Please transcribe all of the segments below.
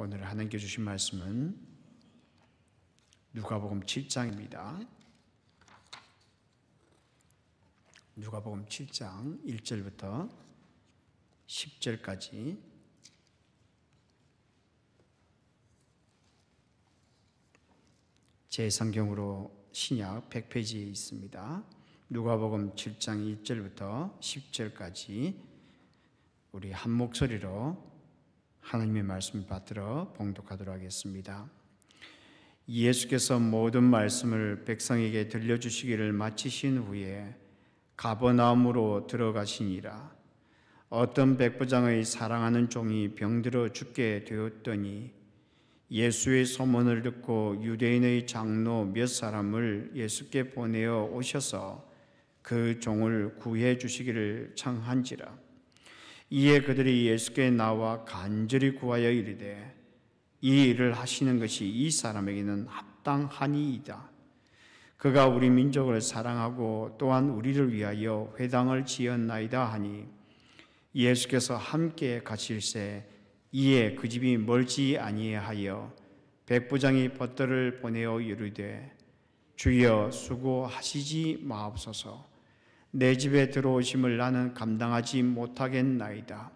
오늘 하나님께 주신 말씀은 누가복음 7장입니다. 누가복음 7장 1절부터 10절까지 제 성경으로 신약 100페이지에 있습니다. 누가복음 7장 1절부터 10절까지 우리 한 목소리로 하나님의 말씀을 받들어 봉독하도록 하겠습니다. 예수께서 모든 말씀을 백성에게 들려주시기를 마치신 후에 가버나움으로 들어가시니라. 어떤 백부장의 사랑하는 종이 병들어 죽게 되었더니 예수의 소문을 듣고 유대인의 장로 몇 사람을 예수께 보내어 오셔서 그 종을 구해 주시기를 청한지라. 이에 그들이 예수께 나와 간절히 구하여 이르되 이 일을 하시는 것이 이 사람에게는 합당하니이다. 그가 우리 민족을 사랑하고 또한 우리를 위하여 회당을 지었나이다 하니 예수께서 함께 가실세 이에 그 집이 멀지 아니하여 백부장이 벗들을 보내어 이르되 주여 수고하시지 마옵소서 내 집에 들어오심을 나는 감당하지 못하겠나이다.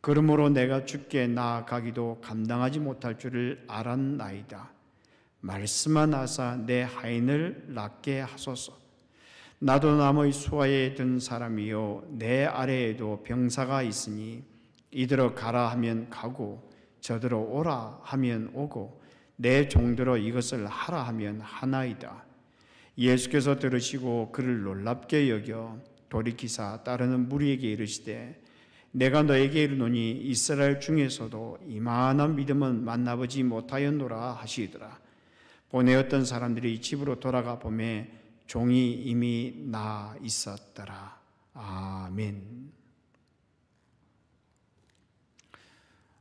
그러므로 내가 죽게 나아가기도 감당하지 못할 줄을 알았나이다. 말씀 하사 내 하인을 낫게 하소서. 나도 남의 수하에 든 사람이요 내 아래에도 병사가 있으니 이들어 가라 하면 가고 저들어 오라 하면 오고 내 종들어 이것을 하라 하면 하나이다. 예수께서 들으시고 그를 놀랍게 여겨 돌이키사 따르는 무리에게 이르시되 내가 너에게 이르노니 이스라엘 중에서도 이만한 믿음은 만나보지 못하였노라 하시더라. 보내었던 사람들이 집으로 돌아가 보매 종이 이미 나 있었더라. 아멘.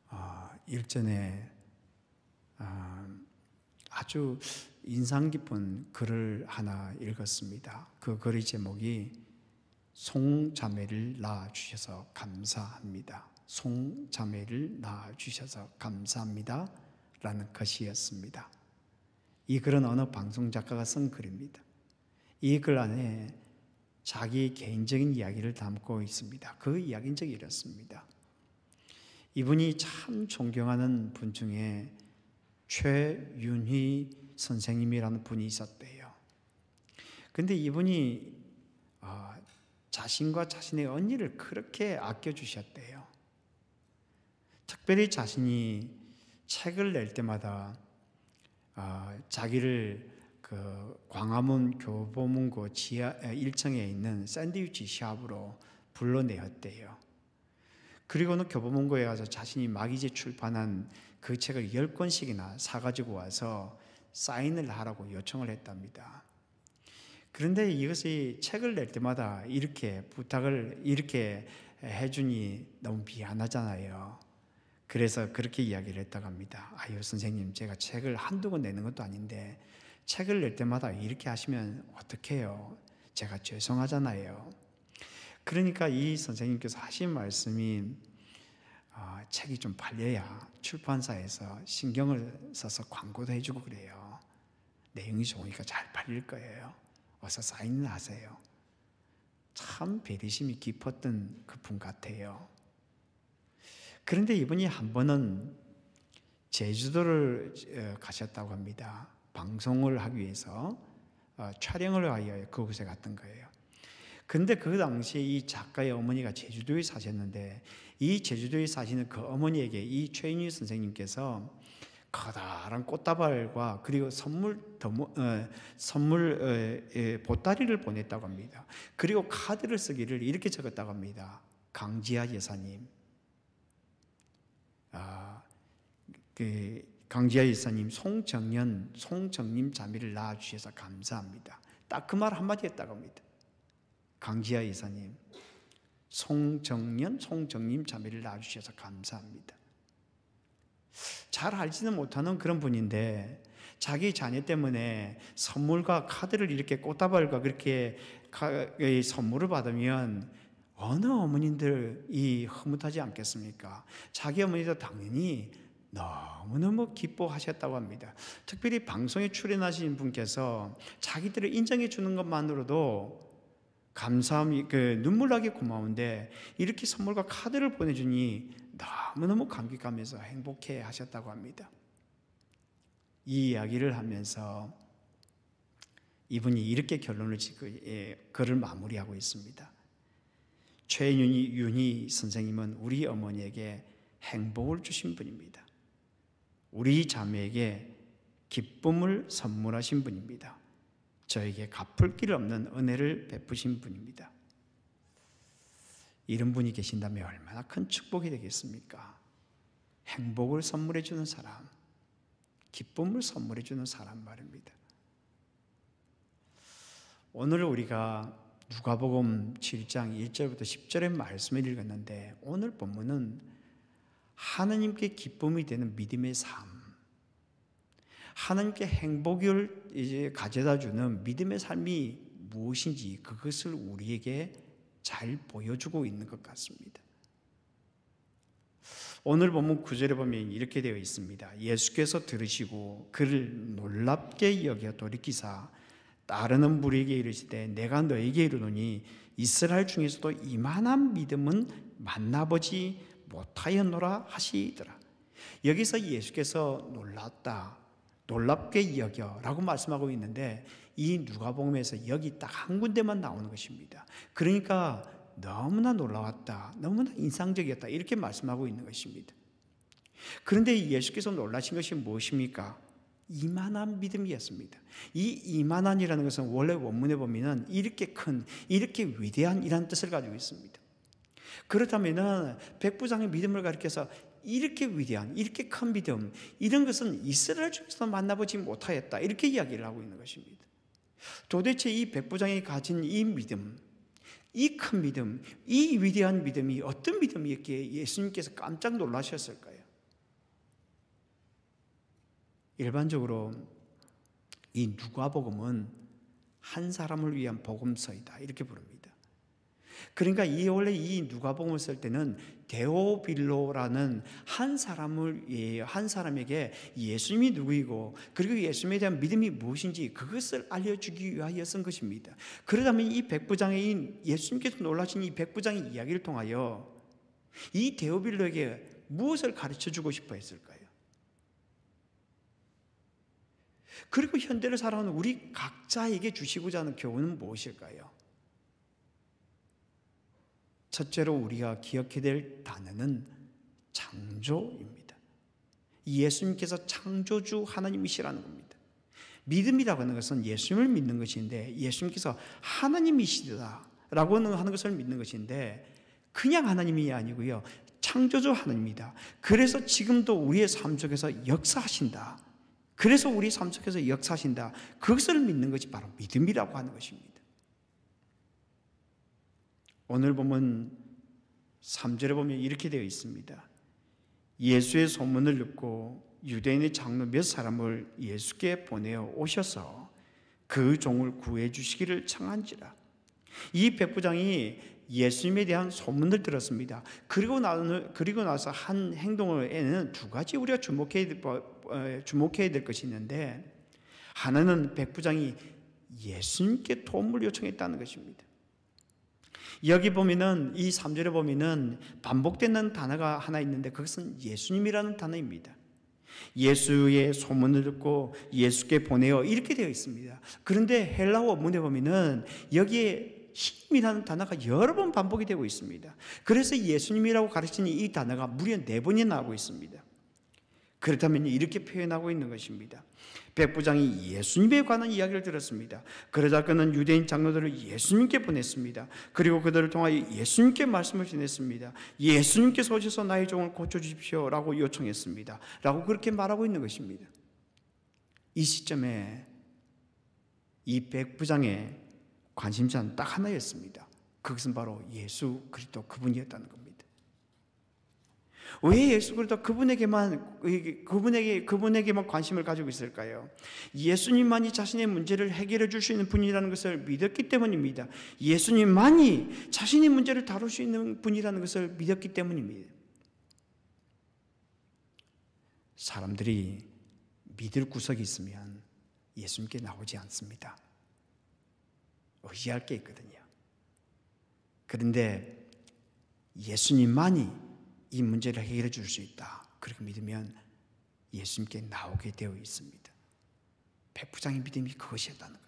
아, 일전에 아, 아주 인상 깊은 글을 하나 읽었습니다. 그 글의 제목이 송자매를 낳아주셔서 감사합니다. 송자매를 낳아주셔서 감사합니다. 라는 것이었습니다. 이 글은 어느 방송 작가가 쓴 글입니다. 이 글 안에 자기 개인적인 이야기를 담고 있습니다. 그 이야기는 이렇습니다. 이분이 참 존경하는 분 중에 최윤희 선생님이라는 분이 있었대요. 근데 이분이 어, 자신과 자신의 언니를 그렇게 아껴주셨대요. 특별히 자신이 책을 낼 때마다 어, 자기를 그 광화문 교보문고 지하 1층에 있는 샌드위치 샵으로 불러내었대요. 그리고는 교보문고에 가서 자신이 막 이제 출판한 그 책을 열권씩이나 사가지고 와서 사인을 하라고 요청을 했답니다. 그런데 이것이 책을 낼 때마다 이렇게 부탁을 이렇게 해주니 너무 미안하잖아요. 그래서 그렇게 이야기를 했다고 합니다. 아유, 선생님, 제가 책을 한두 권 내는 것도 아닌데, 책을 낼 때마다 이렇게 하시면 어떡해요? 제가 죄송하잖아요. 그러니까 이 선생님께서 하신 말씀이 어, 책이 좀 팔려야 출판사에서 신경을 써서 광고도 해주고 그래요. 내용이 좋으니까 잘 팔릴 거예요. 어서 사인을 하세요. 참 배려심이 깊었던 그분 같아요. 그런데 이분이 한 번은 제주도를 어, 가셨다고 합니다. 방송을 하기 위해서 어, 촬영을 하여 그곳에 갔던 거예요. 근데 그 당시에 이 작가의 어머니가 제주도에 사셨는데 이 제주도에 사시는 그 어머니에게 이 최인희 선생님께서 커다란 꽃다발과 그리고 선물 더모, 어, 선물 에, 어, 에, 예, 보따리를 보냈다고 합니다. 그리고 카드를 쓰기를 이렇게 적었다고 합니다. 강지아 여사님, 아, 그 강지아 여사님 송정년 송정님 자매를 낳아 주셔서 감사합니다. 딱 그 말 한마디 했다고 합니다. 강지아 여사님, 송정년, 송정님 자매를 낳아주셔서 감사합니다. 잘 알지는 못하는 그런 분인데 자기 자녀 때문에 선물과 카드를 이렇게 꽃다발과 그렇게 선물을 받으면 어느 어머님들이 흐뭇하지 않겠습니까? 자기 어머니도 당연히 너무너무 기뻐하셨다고 합니다. 특별히 방송에 출연하신 분께서 자기들을 인정해 주는 것만으로도 감사함그 눈물나게 고마운데 이렇게 선물과 카드를 보내주니 너무너무 감격하면서 행복해 하셨다고 합니다. 이 이야기를 하면서 이분이 이렇게 결론을 짓고 예, 글을 마무리하고 있습니다. 최윤희 윤희 선생님은 우리 어머니에게 행복을 주신 분입니다. 우리 자매에게 기쁨을 선물하신 분입니다. 저에게 갚을 길 없는 은혜를 베푸신 분입니다. 이런 분이 계신다면 얼마나 큰 축복이 되겠습니까? 행복을 선물해 주는 사람, 기쁨을 선물해 주는 사람 말입니다. 오늘 우리가 누가복음 7장 1절부터 10절의 말씀을 읽었는데 오늘 본문은 하나님께 기쁨이 되는 믿음의 삶 하나님께 행복을 이제 가져다 주는 믿음의 삶이 무엇인지 그것을 우리에게 잘 보여주고 있는 것 같습니다. 오늘 보면 구절에 보면 이렇게 되어 있습니다. 예수께서 들으시고 그를 놀랍게 여겨 돌이키사 따르는 무리에게 이르시되 내가 너에게 이르노니 이스라엘 중에서도 이만한 믿음은 만나보지 못하였노라 하시더라. 여기서 예수께서 놀랐다. 놀랍게 여겨라고 말씀하고 있는데 이 누가복음에서 여기 딱 한 군데만 나오는 것입니다. 그러니까 너무나 놀라웠다. 너무나 인상적이었다. 이렇게 말씀하고 있는 것입니다. 그런데 예수께서 놀라신 것이 무엇입니까? 이만한 믿음이었습니다. 이 이만한이라는 것은 원래 원문에 보면은 이렇게 큰, 이렇게 위대한 이란 뜻을 가지고 있습니다. 그렇다면은 백부장의 믿음을 가리켜서 이렇게 위대한, 이렇게 큰 믿음, 이런 것은 이스라엘 중에서 만나보지 못하였다. 이렇게 이야기를 하고 있는 것입니다. 도대체 이 백부장이 가진 이 믿음, 이 큰 믿음, 이 위대한 믿음이 어떤 믿음이었기에 예수님께서 깜짝 놀라셨을까요? 일반적으로 이 누가복음은 한 사람을 위한 복음서이다. 이렇게 부릅니다. 그러니까 이 원래 이 누가복음을 쓸 때는 데오빌로라는 한 사람을 예, 한 사람에게 예수님이 누구이고 그리고 예수님에 대한 믿음이 무엇인지 그것을 알려주기 위하여 쓴 것입니다. 그러다면 이 백부장의 예수님께서 놀라신 이 백부장의 이야기를 통하여 이 데오빌로에게 무엇을 가르쳐 주고 싶어 했을까요? 그리고 현대를 살아가 우리 각자에게 주시고자 하는 교훈은 무엇일까요? 첫째로 우리가 기억해야 될 단어는 창조입니다. 예수님께서 창조주 하나님이시라는 겁니다. 믿음이라고 하는 것은 예수님을 믿는 것인데 예수님께서 하나님이시다라고 하는 것을 믿는 것인데 그냥 하나님이 아니고요. 창조주 하나님이다. 그래서 지금도 우리의 삶 속에서 역사하신다. 그래서 우리 삶 속에서 역사하신다. 그것을 믿는 것이 바로 믿음이라고 하는 것입니다. 오늘 보면 3절에 보면 이렇게 되어 있습니다. 예수의 소문을 듣고 유대인의 장로 몇 사람을 예수께 보내어 오셔서 그 종을 구해 주시기를 청한지라. 이 백부장이 예수님에 대한 소문을 들었습니다. 그리고 나서, 그리고 나서 한 행동에는 두 가지 우리가 주목해야, 어, 주목해야 될 것이 있는데 하나는 백부장이 예수님께 도움을 요청했다는 것입니다. 여기 보면은 이 3절에 보면은 반복되는 단어가 하나 있는데 그것은 예수님이라는 단어입니다. 예수의 소문을 듣고 예수께 보내어 이렇게 되어 있습니다. 그런데 헬라어 문에 보면은 여기에 힘이라는 단어가 여러 번 반복이 되고 있습니다. 그래서 예수님이라고 가르치는 이 단어가 무려 네 번이나 나오고 있습니다. 그렇다면 이렇게 표현하고 있는 것입니다. 백부장이 예수님에 관한 이야기를 들었습니다. 그러자 그는 유대인 장로들을 예수님께 보냈습니다. 그리고 그들을 통하여 예수님께 말씀을 전했습니다. 예수님께서 오셔서 나의 종을 고쳐주십시오. 라고 요청했습니다. 라고 그렇게 말하고 있는 것입니다. 이 시점에 이 백부장의 관심사는 딱 하나였습니다. 그것은 바로 예수 그리스도 그분이었다는 겁니다. 왜 예수 그리스도 그분에게만 그분에게 그분에게만 관심을 가지고 있을까요? 예수님만이 자신의 문제를 해결해 줄 수 있는 분이라는 것을 믿었기 때문입니다. 예수님만이 자신의 문제를 다룰 수 있는 분이라는 것을 믿었기 때문입니다. 사람들이 믿을 구석이 있으면 예수님께 나오지 않습니다. 의지할 게 있거든요. 그런데 예수님만이 이 문제를 해결해 줄 수 있다. 그렇게 믿으면 예수님께 나오게 되어 있습니다. 백부장의 믿음이 그것이었다는 거예요.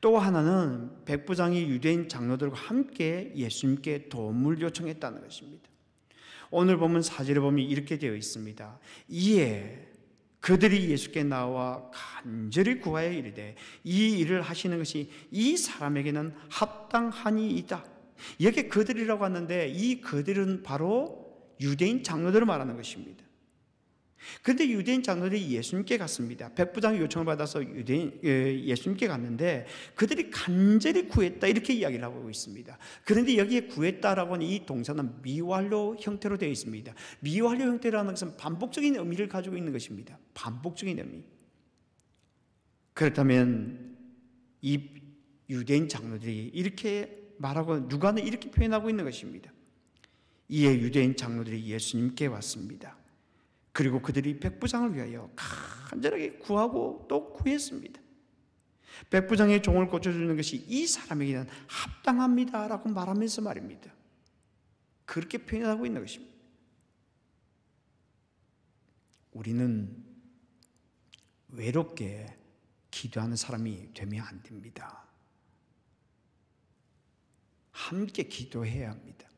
또 하나는 백부장이 유대인 장로들과 함께 예수님께 도움을 요청했다는 것입니다. 오늘 보면 사제를 보면 이렇게 되어 있습니다. 이에 그들이 예수께 나와 간절히 구하여 이르되 이 일을 하시는 것이 이 사람에게는 합당하니 이다. 여기 그들이라고 하는데 이 그들은 바로 유대인 장로들을 말하는 것입니다. 그런데 유대인 장로들이 예수님께 갔습니다. 백부장 요청을 받아서 유대인 예, 예수님께 갔는데 그들이 간절히 구했다 이렇게 이야기를 하고 있습니다. 그런데 여기에 구했다라고 하는 이 동사는 미완료 형태로 되어 있습니다. 미완료 형태라는 것은 반복적인 의미를 가지고 있는 것입니다. 반복적인 의미. 그렇다면 이 유대인 장로들이 이렇게 말하고 누가는 이렇게 표현하고 있는 것입니다. 이에 유대인 장로들이 예수님께 왔습니다. 그리고 그들이 백부장을 위하여 간절하게 구하고 또 구했습니다. 백부장의 종을 고쳐주는 것이 이 사람에게는 합당합니다. 라고 말하면서 말입니다. 그렇게 표현하고 있는 것입니다. 우리는 외롭게 기도하는 사람이 되면 안 됩니다. 함께 기도해야 합니다.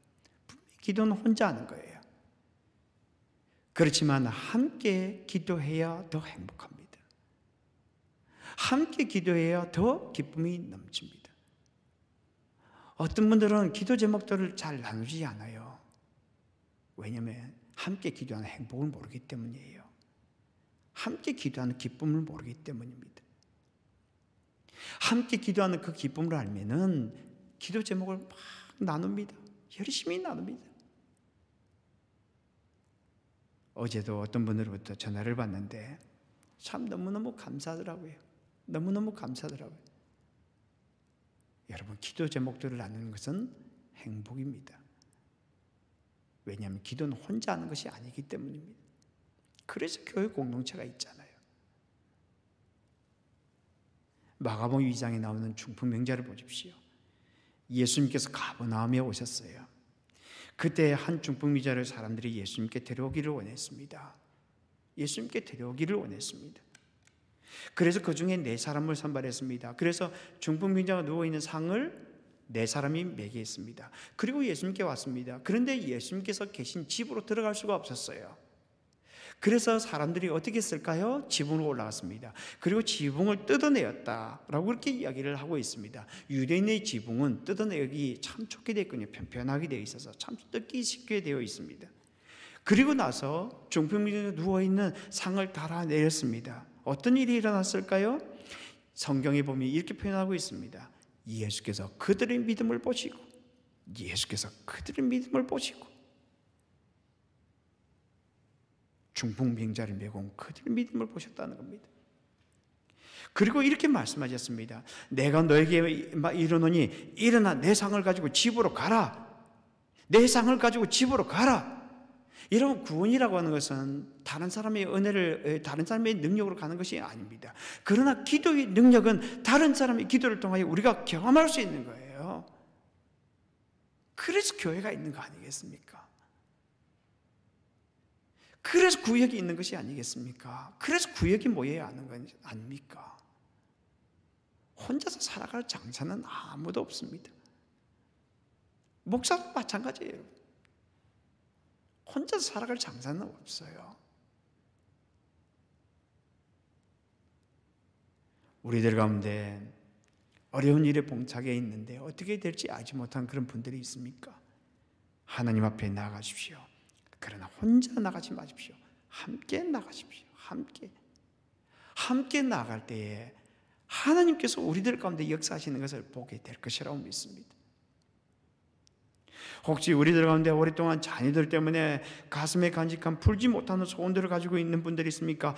기도는 혼자 하는 거예요. 그렇지만 함께 기도해야 더 행복합니다. 함께 기도해야 더 기쁨이 넘칩니다. 어떤 분들은 기도 제목들을 잘 나누지 않아요. 왜냐하면 함께 기도하는 행복을 모르기 때문이에요. 함께 기도하는 기쁨을 모르기 때문입니다. 함께 기도하는 그 기쁨을 알면은 기도 제목을 막 나눕니다. 열심히 나눕니다. 어제도 어떤 분으로부터 전화를 받는데 참 너무너무 감사하더라고요. 너무너무 감사하더라고요. 여러분, 기도 제목들을 나누는 것은 행복입니다. 왜냐하면 기도는 혼자 하는 것이 아니기 때문입니다. 그래서 교회 공동체가 있잖아요. 마가복 2장에 나오는 중풍 명자를 보십시오. 예수님께서 가버나움에 오셨어요. 그때 한 중풍미자를 사람들이 예수님께 데려오기를 원했습니다. 예수님께 데려오기를 원했습니다. 그래서 그 중에 네 사람을 선발했습니다. 그래서 중풍미자가 누워있는 상을 네 사람이 매개했습니다. 그리고 예수님께 왔습니다. 그런데 예수님께서 계신 집으로 들어갈 수가 없었어요. 그래서 사람들이 어떻게 했을까요? 지붕으로 올라갔습니다. 그리고 지붕을 뜯어내었다라고 그렇게 이야기를 하고 있습니다. 유대인의 지붕은 뜯어내기 참 좋게 되군요 편편하게 되어 있어서 참 뜯기 쉽게 되어 있습니다. 그리고 나서 중풍민에 누워있는 상을 달아내렸습니다. 어떤 일이 일어났을까요? 성경에 보면 이렇게 표현하고 있습니다. 예수께서 그들의 믿음을 보시고 예수께서 그들의 믿음을 보시고 중풍병자를 메고 온 그들 믿음을 보셨다는 겁니다. 그리고 이렇게 말씀하셨습니다. 내가 너에게 이르노니 일어나 내 상을 가지고 집으로 가라. 내 상을 가지고 집으로 가라. 이런 구원이라고 하는 것은 다른 사람의 은혜를 다른 사람의 능력으로 가는 것이 아닙니다. 그러나 기도의 능력은 다른 사람의 기도를 통하여 우리가 경험할 수 있는 거예요. 그래서 교회가 있는 거 아니겠습니까? 그래서 구역이 있는 것이 아니겠습니까? 그래서 구역이 모여야 하는 건 아닙니까? 혼자서 살아갈 장사는 아무도 없습니다. 목사도 마찬가지예요. 혼자서 살아갈 장사는 없어요. 우리들 가운데 어려운 일에 봉착해 있는데 어떻게 될지 알지 못한 그런 분들이 있습니까? 하나님 앞에 나가십시오 그러나 혼자 나가지 마십시오. 함께 나가십시오. 함께. 함께 나갈 때에 하나님께서 우리들 가운데 역사하시는 것을 보게 될 것이라고 믿습니다. 혹시 우리들 가운데 오랫동안 자녀들 때문에 가슴에 간직한 풀지 못하는 소원들을 가지고 있는 분들이 있습니까?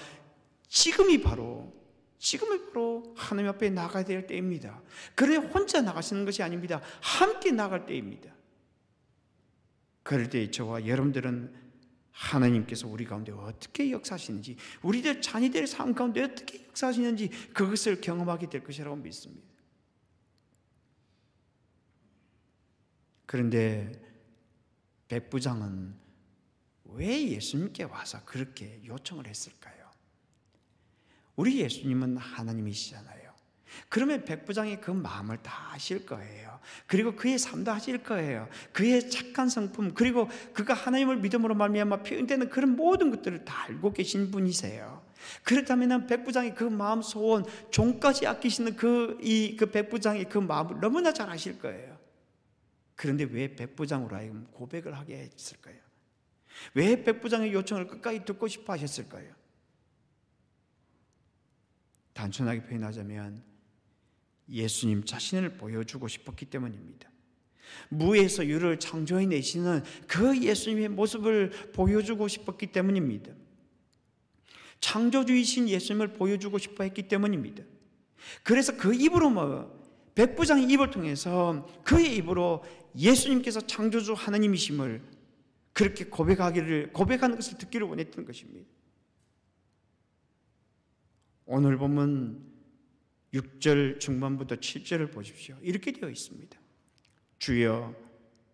지금이 바로 지금의 바로 하나님 앞에 나가야 될 때입니다. 그래 혼자 나가시는 것이 아닙니다. 함께 나갈 때입니다. 그럴 때 저와 여러분들은 하나님께서 우리 가운데 어떻게 역사하시는지, 우리들 자녀들의 삶 가운데 어떻게 역사하시는지 그것을 경험하게 될 것이라고 믿습니다. 그런데 백부장은 왜 예수님께 와서 그렇게 요청을 했을까요? 우리 예수님은 하나님이시잖아요. 그러면 백부장이 그 마음을 다 아실 거예요. 그리고 그의 삶도 아실 거예요. 그의 착한 성품 그리고 그가 하나님을 믿음으로 말미암아 표현되는 그런 모든 것들을 다 알고 계신 분이세요. 그렇다면 백부장이 그 마음 소원 종까지 아끼시는 그 이그 그 백부장이 그 마음을 너무나 잘 아실 거예요. 그런데 왜 백부장으로 하여금 고백을 하게 했을까요? 왜 백부장의 요청을 끝까지 듣고 싶어 하셨을까요? 단순하게 표현하자면 예수님 자신을 보여주고 싶었기 때문입니다. 무에서 유를 창조해 내시는 그 예수님의 모습을 보여주고 싶었기 때문입니다. 창조주이신 예수님을 보여주고 싶어 했기 때문입니다. 그래서 그 입으로 뭐 백부장의 입을 통해서 그의 입으로 예수님께서 창조주 하나님이심을 그렇게 고백하기를 고백하는 것을 듣기를 원했던 것입니다. 오늘 보면 6절 중반부터 7절을 보십시오. 이렇게 되어 있습니다. 주여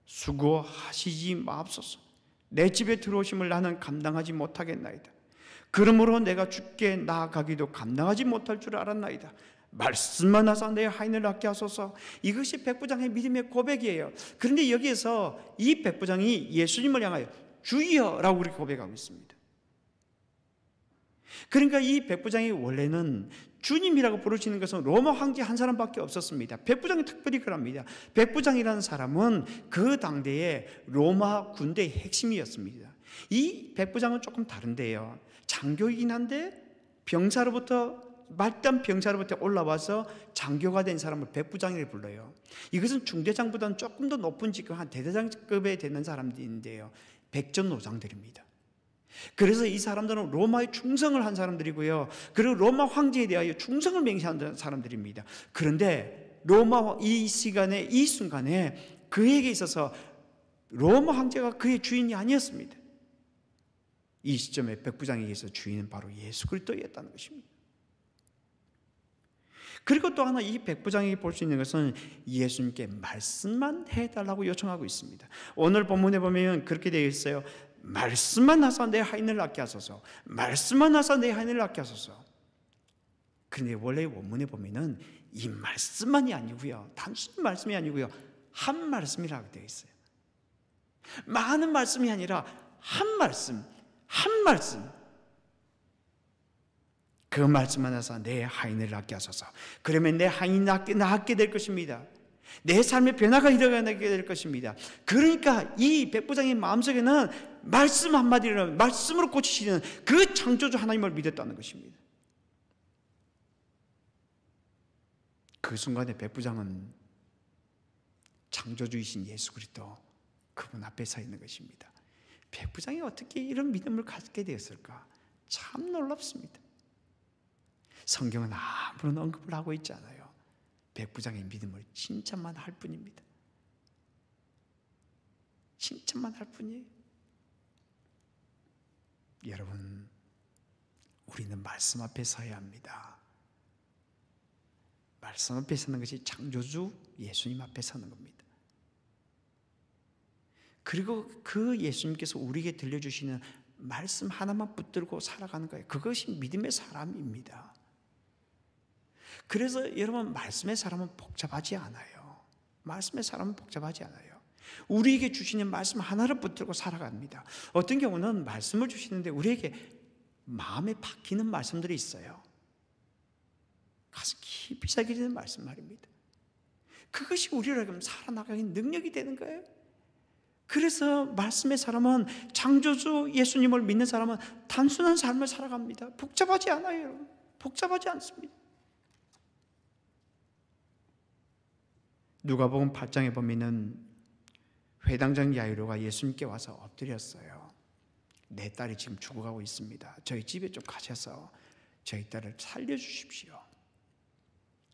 수고하시지 마옵소서. 내 집에 들어오심을 나는 감당하지 못하겠나이다. 그러므로 내가 죽게 나아가기도 감당하지 못할 줄 알았나이다. 말씀만 하사 내 하인을 낫게 하소서. 이것이 백부장의 믿음의 고백이에요. 그런데 여기에서 이 백부장이 예수님을 향하여 주여라고 이렇게 고백하고 있습니다. 그러니까 이 백부장이 원래는 주님이라고 부르시는 것은 로마 황제 한 사람밖에 없었습니다. 백부장이 특별히 그럽니다. 백부장이라는 사람은 그 당대의 로마 군대의 핵심이었습니다. 이 백부장은 조금 다른데요. 장교이긴 한데 병사로부터 말단 병사로부터 올라와서 장교가 된 사람을 백부장이라고 불러요. 이것은 중대장보다는 조금 더 높은 직급, 한 대대장급에 되는 사람들인데요. 백전노장들입니다. 그래서 이 사람들은 로마에 충성을 한 사람들이고요. 그리고 로마 황제에 대하여 충성을 맹세한 사람들입니다. 그런데 로마 이 시간에 이 순간에 그에게 있어서 로마 황제가 그의 주인이 아니었습니다. 이 시점에 백부장에게서 주인은 바로 예수 그리스도였다는 것입니다. 그리고 또 하나 이 백부장에게 볼수 있는 것은 예수님께 말씀만 해달라고 요청하고 있습니다. 오늘 본문에 보면 그렇게 되어 있어요. 말씀만 하사 내 하인을 낫게 하소서. 말씀만 하사 내 하인을 낫게 하소서. 그런데 원래 원문에 보면은 이 말씀만이 아니고요. 단순 말씀이 아니고요. 한 말씀이라고 되어 있어요. 많은 말씀이 아니라 한 말씀, 한 말씀. 그 말씀만 하사 내 하인을 낫게 하소서. 그러면 내 하인이 낫게, 낫게 될 것입니다. 내 삶의 변화가 일어나게 될 것입니다. 그러니까 이 백부장의 마음속에는 말씀 한마디로 말씀으로 고치시는 그 창조주 하나님을 믿었다는 것입니다. 그 순간에 백부장은 창조주이신 예수 그리스도 그분 앞에 서 있는 것입니다. 백부장이 어떻게 이런 믿음을 갖게 되었을까? 참 놀랍습니다. 성경은 아무런 언급을 하고 있지 않아요. 백부장의 믿음을 칭찬만 할 뿐입니다. 칭찬만 할 뿐이에요. 여러분, 우리는 말씀 앞에 서야 합니다. 말씀 앞에 서는 것이 창조주 예수님 앞에 서는 겁니다. 그리고 그 예수님께서 우리에게 들려주시는 말씀 하나만 붙들고 살아가는 거예요. 그것이 믿음의 사람입니다. 그래서 여러분, 말씀의 사람은 복잡하지 않아요. 말씀의 사람은 복잡하지 않아요. 우리에게 주시는 말씀 하나를 붙들고 살아갑니다. 어떤 경우는 말씀을 주시는데 우리에게 마음에 박히는 말씀들이 있어요. 가슴 깊이 새겨지는 말씀 말입니다. 그것이 우리를 하 살아나가는 능력이 되는 거예요. 그래서 말씀의 사람은 창조주 예수님을 믿는 사람은 단순한 삶을 살아갑니다. 복잡하지 않아요, 여러분. 복잡하지 않습니다. 누가복음 8장에 보면은 회당장 야이로가 예수님께 와서 엎드렸어요. 내 딸이 지금 죽어가고 있습니다. 저희 집에 좀 가셔서 저희 딸을 살려주십시오.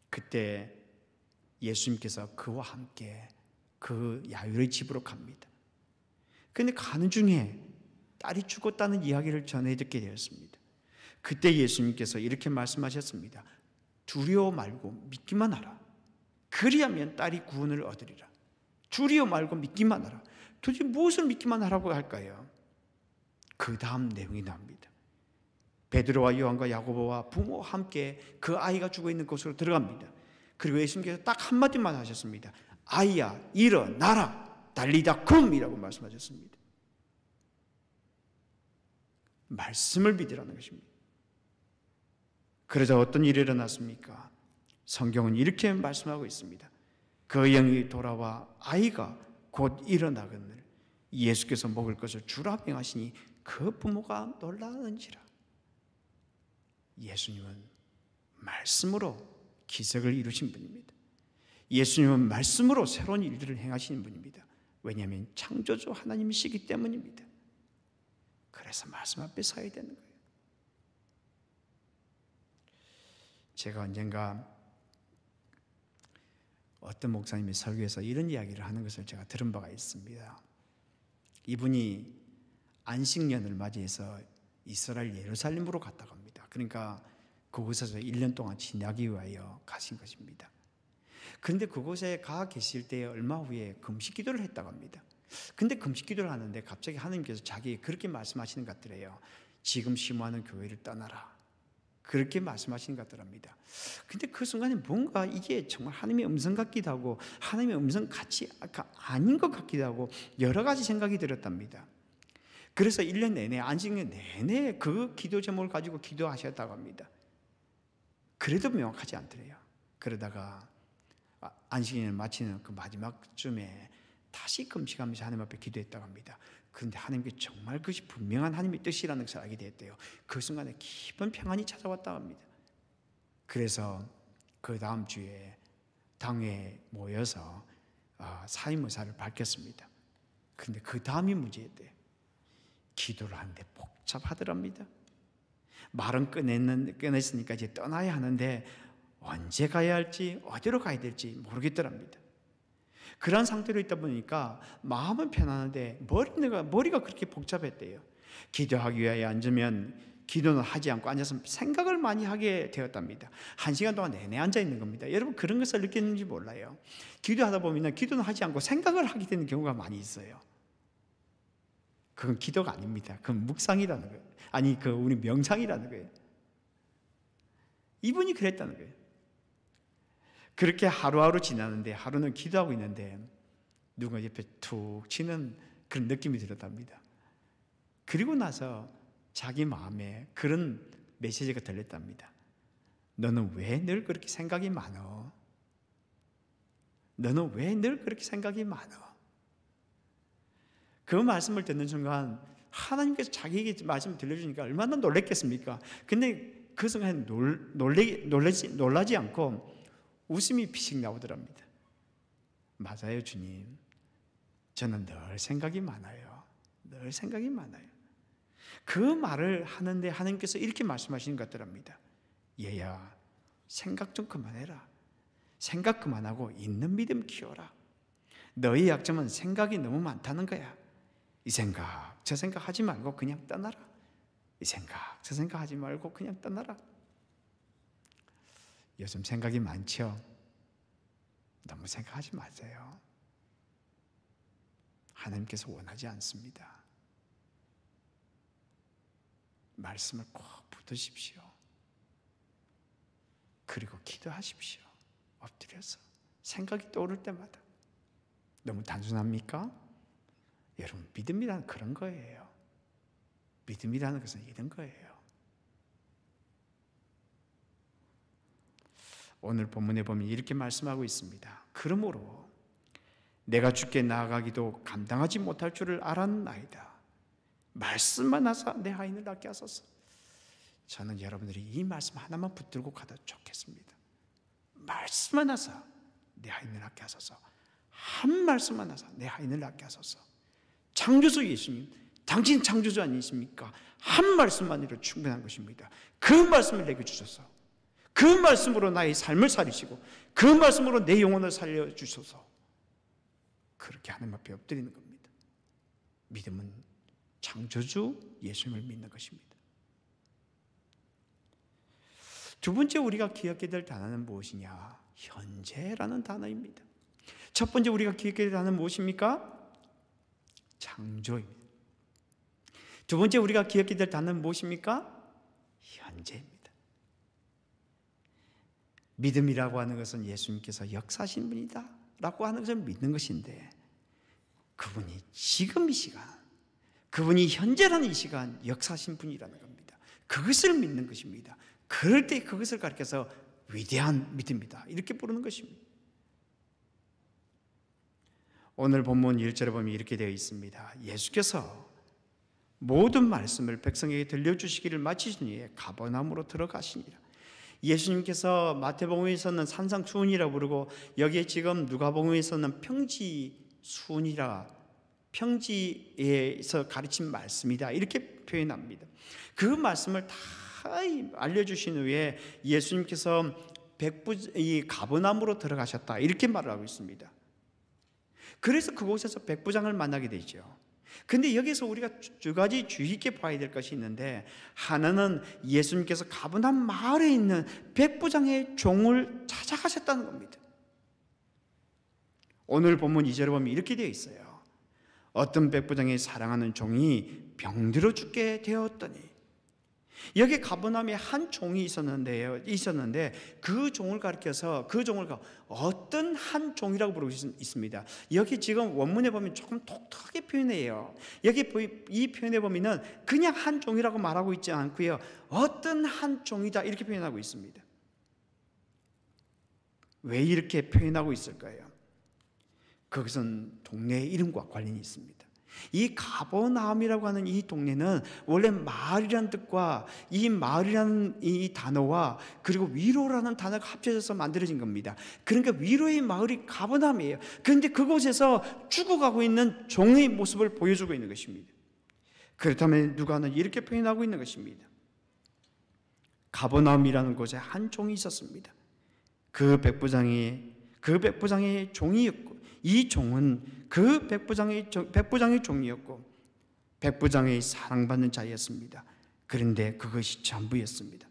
그때 예수님께서 그와 함께 그 야유의 집으로 갑니다. 근데 가는 중에 딸이 죽었다는 이야기를 전해 듣게 되었습니다. 그때 예수님께서 이렇게 말씀하셨습니다. 두려워 말고 믿기만 하라. 그리하면 딸이 구원을 얻으리라. 주리어 말고 믿기만 하라. 도대체 무엇을 믿기만 하라고 할까요? 그 다음 내용이 나옵니다. 베드로와 요한과 야고보와 부모 함께 그 아이가 죽어 있는 곳으로 들어갑니다. 그리고 예수님께서 딱 한마디만 하셨습니다. 아이야 일어나라 달리다 쿰이라고 말씀하셨습니다. 말씀을 믿으라는 것입니다. 그러자 어떤 일이 일어났습니까? 성경은 이렇게 말씀하고 있습니다. 그 영이 돌아와 아이가 곧 일어나거늘 예수께서 먹을 것을 주라 명하시니 그 부모가 놀라는지라. 예수님은 말씀으로 기적을 이루신 분입니다. 예수님은 말씀으로 새로운 일들을 행하시는 분입니다. 왜냐하면 창조주 하나님이시기 때문입니다. 그래서 말씀 앞에 서야 되는 거예요. 제가 언젠가 어떤 목사님이 설교해서 이런 이야기를 하는 것을 제가 들은 바가 있습니다. 이분이 안식년을 맞이해서 이스라엘 예루살렘으로 갔다 갑니다. 그러니까 그곳에서 1년 동안 지나기 위하여 가신 것입니다. 그런데 그곳에 가 계실 때 얼마 후에 금식 기도를 했다고 합니다. 근데 금식 기도를 하는데 갑자기 하나님께서 자기 그렇게 말씀하시는 것 같더래요. 지금 심화하는 교회를 떠나라. 그렇게 말씀하시는 것 같더랍니다. 근데 그 순간에 뭔가 이게 정말 하나님의 음성 같기도 하고 하나님의 음성 같이 아닌 것 같기도 하고 여러 가지 생각이 들었답니다. 그래서 1년 내내 안식년 내내 그 기도 제목을 가지고 기도하셨다고 합니다. 그래도 명확하지 않더래요. 그러다가 아, 안식년을 마치는 그 마지막쯤에 다시 금식하면서 하나님 앞에 기도했다고 합니다. 그런데 하나님께 정말 그것이 분명한 하나님의 뜻이라는 것을 알게 되었대요. 그 순간에 깊은 평안이 찾아왔다고 합니다. 그래서 그 다음 주에 당회 모여서 아, 사임 의사를 밝혔습니다. 근데 그 다음이 문제였대요. 기도를 하는데 복잡하더랍니다. 말은 꺼냈는, 꺼냈으니까 이제 떠나야 하는데 언제 가야 할지 어디로 가야 될지 모르겠더랍니다. 그런 상태로 있다 보니까 마음은 편안한데 머리가, 머리가 그렇게 복잡했대요. 기도하기 위하 앉으면 기도는 하지 않고 앉아서 생각을 많이 하게 되었답니다. 한 시간 동안 내내 앉아 있는 겁니다. 여러분 그런 것을 느끼는지 몰라요. 기도하다 보면 기도는 하지 않고 생각을 하게 되는 경우가 많이 있어요. 그건 기도가 아닙니다. 그건 묵상이라는 거예요. 아니, 그 우리 명상이라는 거예요. 이분이 그랬다는 거예요. 그렇게 하루하루 지나는데 하루는 기도하고 있는데 누군가 옆에 툭 치는 그런 느낌이 들었답니다. 그리고 나서 자기 마음에 그런 메시지가 들렸답니다. 너는 왜 늘 그렇게 생각이 많어? 너는 왜 늘 그렇게 생각이 많어? 그 말씀을 듣는 순간 하나님께서 자기에게 말씀을 들려주니까 얼마나 놀랬겠습니까? 근데 그 순간 놀, 놀래, 놀라지, 놀라지 않고 웃음이 피식 나오더랍니다. 맞아요, 주님. 저는 늘 생각이 많아요. 늘 생각이 많아요. 그 말을 하는데 하나님께서 이렇게 말씀하시는 것 같더랍니다. 얘야, 생각 좀 그만해라. 생각 그만하고 있는 믿음 키워라. 너희 약점은 생각이 너무 많다는 거야. 이 생각, 저 생각 하지 말고 그냥 떠나라. 이 생각, 저 생각 하지 말고 그냥 떠나라. 요즘 생각이 많죠? 너무 생각하지 마세요. 하나님께서 원하지 않습니다. 말씀을 꼭 붙으십시오. 그리고 기도하십시오. 엎드려서 생각이 떠오를 때마다 너무 단순합니까? 여러분 믿음이란 그런 거예요. 믿음이라는 것은 이런 거예요. 오늘 본문에 보면 이렇게 말씀하고 있습니다. 그러므로 내가 죽게 나아가기도 감당하지 못할 줄을 알았나이다. 말씀만 하사 내 하인을 낫게 하소서. 저는 여러분들이 이 말씀 하나만 붙들고 가도 좋겠습니다. 말씀만 하사 내 하인을 낫게 하소서. 한 말씀만 하사 내 하인을 낫게 하소서. 창조주 예수님, 당신 창조주 아니십니까? 한 말씀만으로 충분한 것입니다. 그 말씀을 내게 주셔서 그 말씀으로 나의 삶을 살리시고 그 말씀으로 내 영혼을 살려주셔서 그렇게 하나님 앞에 엎드리는 겁니다. 믿음은 창조주 예수님을 믿는 것입니다. 두 번째 우리가 기억해야 될 단어는 무엇이냐? 현재라는 단어입니다. 첫 번째 우리가 기억해야 될 단어는 무엇입니까? 창조입니다. 두 번째 우리가 기억해야 될 단어는 무엇입니까? 현재입니다. 믿음이라고 하는 것은 예수님께서 역사하신 분이다 라고 하는 것을 믿는 것인데 그분이 지금 이 시간 그분이 현재라는 이 시간 역사하신 분이라는 겁니다 그것을 믿는 것입니다 그럴 때 그것을 가르켜서 위대한 믿음이다 이렇게 부르는 것입니다 오늘 본문 1절에 보면 이렇게 되어 있습니다 예수께서 모든 말씀을 백성에게 들려주시기를 마치신 후에 가버남으로 들어가시니라 예수님께서 마태복음에서는 산상수훈이라 고 부르고 여기에 지금 누가복음에서는 평지수훈이라 평지에서 가르친 말씀이다 이렇게 표현합니다. 그 말씀을 다 알려주신 후에 예수님께서 백부 이 가버나무로 들어가셨다 이렇게 말을 하고 있습니다. 그래서 그곳에서 백부장을 만나게 되죠. 근데 여기서 우리가 두 가지 주의 깊게 봐야 될 것이 있는데 하나는 예수님께서 가분한 마을에 있는 백부장의 종을 찾아가셨다는 겁니다. 오늘 본문 2절에 보면 이렇게 되어 있어요. 어떤 백부장이 사랑하는 종이 병들어 죽게 되었더니 여기 가버남에 한 종이 있었는데요. 있었는데 그 종을 가리켜서 그 종을 어떤 한 종이라고 부르고 있습니다. 여기 지금 원문에 보면 조금 독특하게 표현해요. 여기 이 표현에 보면은 그냥 한 종이라고 말하고 있지 않고요. 어떤 한 종이다 이렇게 표현하고 있습니다. 왜 이렇게 표현하고 있을까요? 그것은 동네의 이름과 관련이 있습니다. 이 가버나움이라고 하는 이 동네는 원래 마을이라는 뜻과 이 마을이라는 이 단어와 그리고 위로라는 단어가 합쳐져서 만들어진 겁니다. 그러니까 위로의 마을이 가버나움이에요. 그런데 그곳에서 죽어가고 있는 종의 모습을 보여주고 있는 것입니다. 그렇다면 누가는 이렇게 표현하고 있는 것입니다. 가버나움이라는 곳에 한 종이 있었습니다. 그 백부장이 그 백부장의 종이었고 이 종은 그 백부장의, 백부장의 종이었고 백부장의 사랑받는 자였습니다. 그런데 그것이 전부였습니다.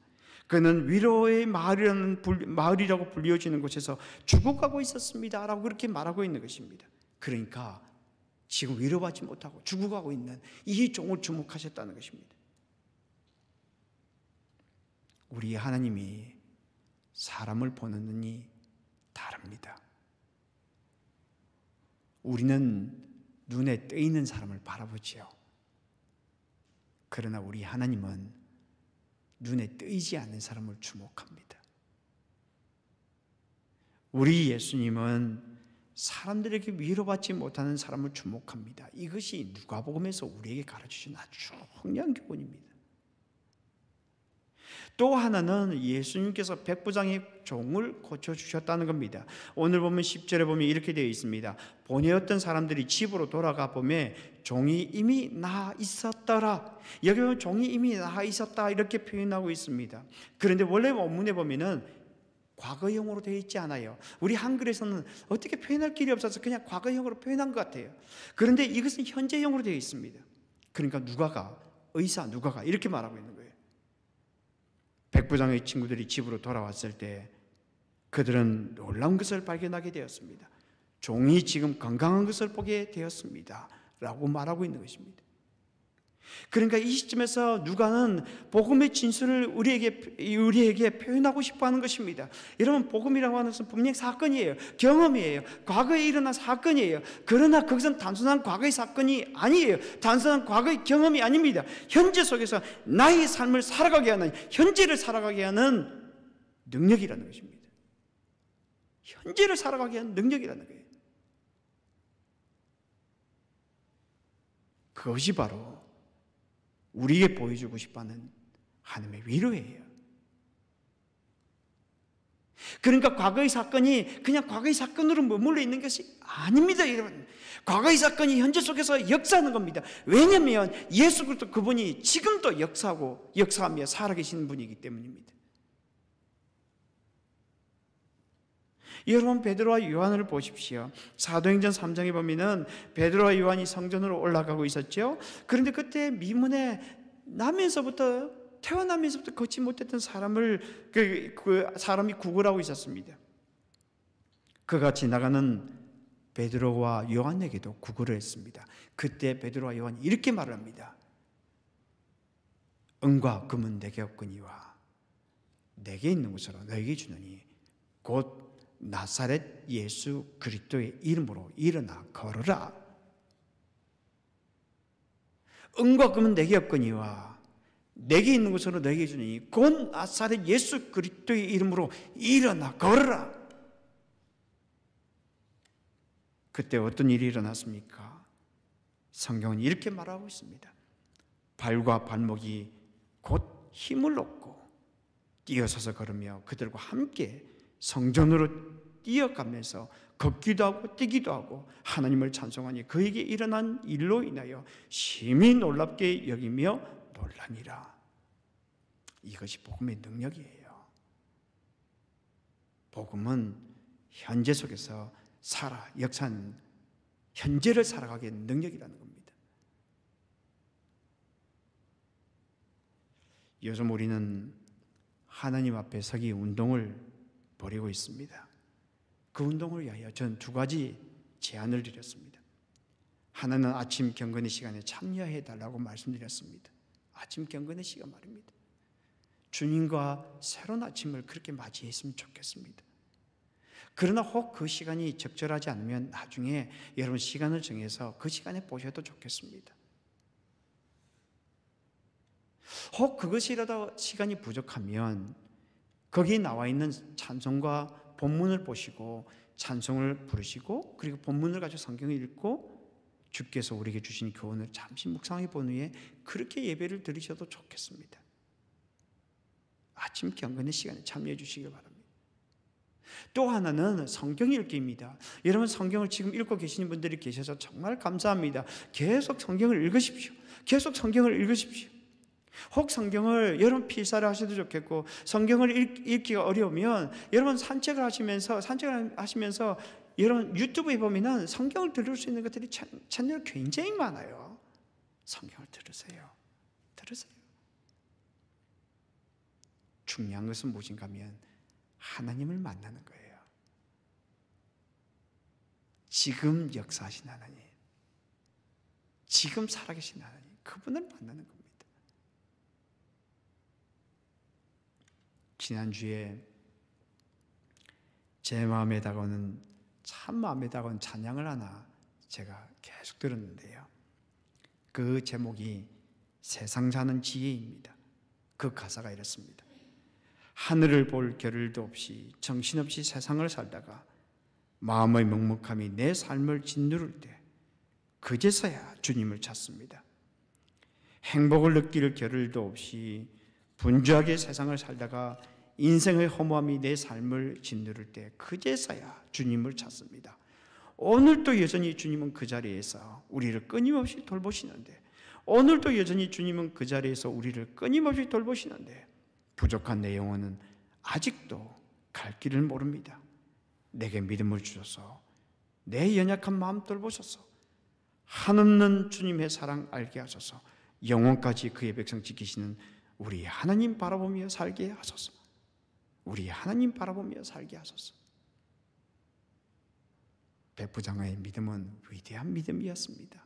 그는 위로의 마을이라는 마을이라고 불리워지는 곳에서 죽어가고 있었습니다라고 그렇게 말하고 있는 것입니다. 그러니까 지금 위로받지 못하고 죽어가고 있는 이 종을 주목하셨다는 것입니다. 우리 하나님이 사람을 보는 눈이 다릅니다. 우리는 눈에 떼이는 사람을 바라보지요. 그러나 우리 하나님은 눈에 떼이지 않는 사람을 주목합니다. 우리 예수님은 사람들에게 위로받지 못하는 사람을 주목합니다. 이것이 누가복음에서 우리에게 가르쳐 주신 아주 중요한 교훈입니다. 또 하나는 예수님께서 백부장의 종을 고쳐주셨다는 겁니다. 오늘 보면 10절에 보면 이렇게 되어 있습니다. 보내었던 사람들이 집으로 돌아가 보면 종이 이미 나 있었더라. 여기 보면 종이 이미 나 있었다. 이렇게 표현하고 있습니다. 그런데 원래 원문에 보면은 과거형으로 되어 있지 않아요. 우리 한글에서는 어떻게 표현할 길이 없어서 그냥 과거형으로 표현한 것 같아요. 그런데 이것은 현재형으로 되어 있습니다. 그러니까 누가가 의사 누가가 이렇게 말하고 있는 거예요. 백부장의 친구들이 집으로 돌아왔을 때 그들은 놀라운 것을 발견하게 되었습니다. 종이 지금 건강한 것을 보게 되었습니다. 라고 말하고 있는 것입니다. 그러니까 이 시점에서 누가는 복음의 진술을 우리에게 우리에게 표현하고 싶어 하는 것입니다. 여러분 복음이라고 하는 것은 분명 사건이에요. 경험이에요. 과거에 일어난 사건이에요. 그러나 그것은 단순한 과거의 사건이 아니에요. 단순한 과거의 경험이 아닙니다. 현재 속에서 나의 삶을 살아가게 하는 현재를 살아가게 하는 능력이라는 것입니다. 현재를 살아가게 하는 능력이라는 거예요. 그것이 바로 우리에게 보여주고 싶어하는 하나님의 위로예요. 그러니까 과거의 사건이 그냥 과거의 사건으로 머물러 있는 것이 아닙니다, 여러분. 과거의 사건이 현재 속에서 역사하는 겁니다. 왜냐하면 예수 그리스도 그분이 지금도 역사하고 역사하며 살아계신 분이기 때문입니다. 여러분 베드로와 요한을 보십시오. 사도행전 3장에 보면은 베드로와 요한이 성전으로 올라가고 있었죠. 그런데 그때 미문에 나면서부터 태어나면서부터 걷지 못했던 사람을 그, 그 사람이 구걸하고 있었습니다. 그가 지나가는 베드로와 요한에게도 구걸을 했습니다. 그때 베드로와 요한이 이렇게 말 합니다. 은과 금은 내게 없거니와 내게 있는 것으로 너에게 주느니 곧 나사렛 예수 그리스도의 이름으로 일어나 걸으라 은과 금은 내게 없거니와 내게 있는 것으로 내게 주니 곧 나사렛 예수 그리스도의 이름으로 일어나 걸으라 그때 어떤 일이 일어났습니까? 성경은 이렇게 말하고 있습니다. 발과 발목이 곧 힘을 얻고 뛰어서서 걸으며 그들과 함께 성전으로 뛰어가면서 걷기도 하고 뛰기도 하고 하나님을 찬송하니 그에게 일어난 일로 인하여 심히 놀랍게 여기며 놀라니라. 이것이 복음의 능력이에요. 복음은 현재 속에서 살아 역산 현재를 살아가게 능력이라는 겁니다. 요즘 우리는 하나님 앞에 서기 운동을 벌이고 있습니다. 그 운동을 위하여 저는 두 가지 제안을 드렸습니다. 하나는 아침 경건의 시간에 참여해 달라고 말씀드렸습니다. 아침 경건의 시간 말입니다. 주님과 새로운 아침을 그렇게 맞이했으면 좋겠습니다. 그러나 혹 그 시간이 적절하지 않으면 나중에 여러분 시간을 정해서 그 시간에 보셔도 좋겠습니다. 혹 그것이라도 시간이 부족하면 거기에 나와 있는 찬송과 본문을 보시고 찬송을 부르시고 그리고 본문을 가지고 성경을 읽고 주께서 우리에게 주신 교훈을 잠시 묵상해 본 후에 그렇게 예배를 드리셔도 좋겠습니다. 아침 경건의 시간에 참여해 주시길 바랍니다. 또 하나는 성경 읽기입니다. 여러분 성경을 지금 읽고 계시는 분들이 계셔서 정말 감사합니다. 계속 성경을 읽으십시오. 계속 성경을 읽으십시오. 혹 성경을 여러분 필사를 하셔도 좋겠고 성경을 읽, 기가 어려우면 여러분 산책을 하시면서 산책을 하시면서 여러분 유튜브에 보면은 성경을 들을 수 있는 것들이 채널 굉장히 많아요. 성경을 들으세요. 들으세요. 중요한 것은 무엇인가 면 하나님을 만나는 거예요. 지금 역사하신 하나님, 지금 살아계신 하나님, 그분을 만나는 겁니다. 지난주에 제 마음에 다가오는 참 마음에 다가온 찬양을 하나 제가 계속 들었는데요. 그 제목이 세상 사는 지혜입니다. 그 가사가 이렇습니다. 하늘을 볼 겨를도 없이 정신없이 세상을 살다가 마음의 먹먹함이 내 삶을 짓누를 때 그제서야 주님을 찾습니다. 행복을 느낄 겨를도 없이 분주하게 세상을 살다가 인생의 허무함이 내 삶을 짓누를 때 그제서야 주님을 찾습니다. 오늘도 여전히 주님은 그 자리에서 우리를 끊임없이 돌보시는데 오늘도 여전히 주님은 그 자리에서 우리를 끊임없이 돌보시는데 부족한 내 영혼은 아직도 갈 길을 모릅니다. 내게 믿음을 주셔서 내 연약한 마음 돌보셔서 한없는 주님의 사랑 알게 하셔서 영혼까지 그의 백성 지키시는 우리 하나님 바라보며 살게 하소서. 우리 하나님 바라보며 살게 하소서. 백부장의 믿음은 위대한 믿음이었습니다.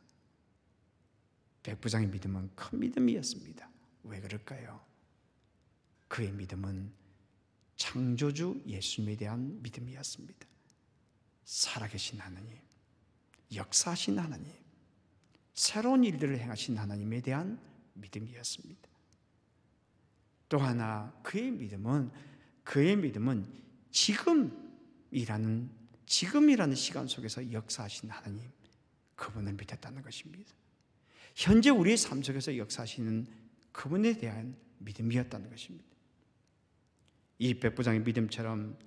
백부장의 믿음은 큰 믿음이었습니다. 왜 그럴까요? 그의 믿음은 창조주 예수님에 대한 믿음이었습니다. 살아계신 하나님, 역사하신 하나님, 새로운 일들을 행하신 하나님에 대한 믿음이었습니다. 또 하나 그의 믿음은 그의 믿음은 지금이라는 지금이라는 시간 속에서 역사하신 하나님 그분을 믿었다는 것입니다. 현재 우리의 삶 속에서 역사하시는 그분에 대한 믿음이었다는 것입니다. 이 백부장의 믿음처럼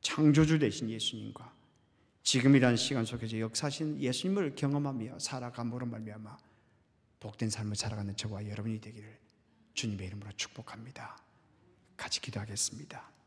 창조주 되신 예수님과 지금이라는 시간 속에서 역사하신 예수님을 경험하며 살아감으로 말미암아 복된 삶을 살아가는 저와 여러분이 되기를 주님의 이름으로 축복합니다. 같이 기도하겠습니다.